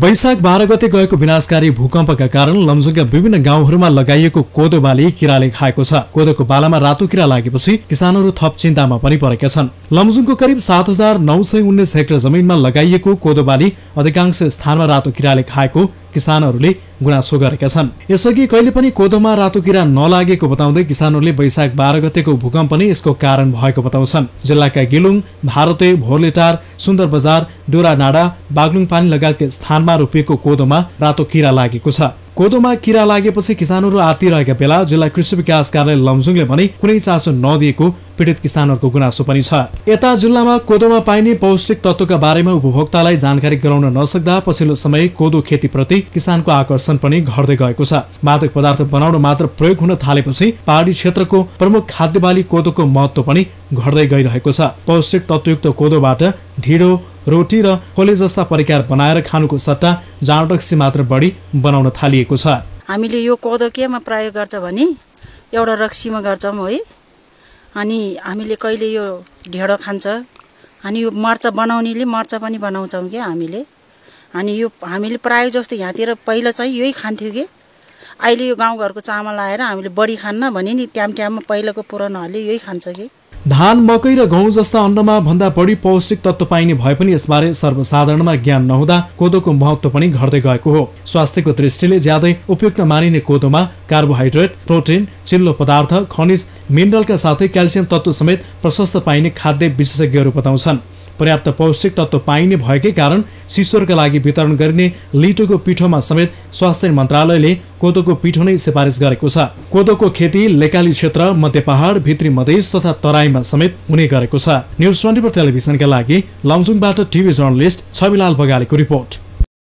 वैशाख बाह्र गते गएको विनाशकारी भूकम्पका कारण लमजुङका विभिन्न गाउँहरूमा लगाइएको कोदो बाली किराले खाएको छ कोदोको बालामा रातो किरा लागेपछि किसानहरू थप चिन्तामा पनि परेका छन् लमजुङको करिब सात हजार नौ सय उन्नाइस हेक्टर जमिनमा लगाइएको कोदो बाली अधिकांश स्थानमा रातो किराले खाएको किसानहरूले गुनासो गरेका छन् यसअघि कहिले पनि कोदोमा रातो किरा नलागेको बताउँदै किसानहरूले वैशाख बाह्र गतेको भूकम्प पनि यसको कारण भएको बताउँछन् जिल्लाका गिलुङ भारते भोरलेटार सुन्दर बजार डोरानाडा बागलुङ पानी लगायतका स्थानमा रोपिएको कोदोमा रातो किरा लागेको छ कोदोमा किरा लागेपछि किसानहरू आत्तिरहेका बेला जिल्ला कृषि विकास कार्यालय लमजुङले भने कुनै चासो नदिएको पीडित किसानहरूको गुनासो पनि छ यता जिल्लामा कोदोमा पाइने पौष्टिक तत्त्वका बारेमा उपभोक्तालाई जानकारी गराउन नसक्दा पछिल्लो समय कोदो खेतीप्रति किसानको आकर्षण पनि घट्दै गएको छ मादक पदार्थ बनाउन मात्र प्रयोग हुन थालेपछि पहाडी क्षेत्रको प्रमुख खाद्य बाली कोदोको महत्व पनि घट्दै गइरहेको छ पौष्टिक तत्त्वयुक्त कोदोबाट ढिँडो रोटी र कलेज जस्ता परिकार बनाएर खानुको सट्टा जाँडक्सी मात्र बढी बनाउन थालिएको छ हामीले यो कोदो केमा प्रयोग गर्छ भने एउटा रक्सीमा गर्छौँ है अनि हामीले कहिले यो ढेँडो खान्छ अनि यो मर्चा बनाउनेले मर्चा पनि बनाउँछौँ क्या हामीले अनि यो हामीले प्रायः जस्तो यहाँतिर पहिला चाहिँ यही खान्थ्यो कि अहिले यो गाउँघरको चामल आएर हामीले बढी खान्न भने नि टाइम टाइममा पहिलाको पुरानोहरूले यही खान्छ कि धान मकै र गहुँ जस्ता अन्नमा भन्दा बढी पौष्टिक तत्त्व पाइने भए पनि यसबारे सर्वसाधारणमा ज्ञान नहुँदा कोदोको महत्व पनि घट्दै गएको हो स्वास्थ्यको दृष्टिले ज्यादै उपयुक्त मानिने कोदोमा कार्बोहाइड्रेट प्रोटिन चिल्लो पदार्थ खनिज मिनरलका साथै क्याल्सियम तत्त्व समेत प्रशस्त पाइने खाद्य विशेषज्ञहरू बताउँछन् पर्याप्त पौष्टिक तत्त्व पाइने भएकै कारण शिशुहरूका लागि वितरण गरिने लिटोको पिठोमा समेत स्वास्थ्य मन्त्रालयले कोदोको पिठो नै सिफारिस गरेको छ कोदोको खेती लेकाली क्षेत्र मध्य पहाड भित्री मधेस तथा तराईमा समेत हुने गरेको छ न्युज ट्वेन्टी फोर टेलिभिजनका लागि लमजुङबाट टिभी जर्नलिस्ट छविलाल बगालेको रिपोर्ट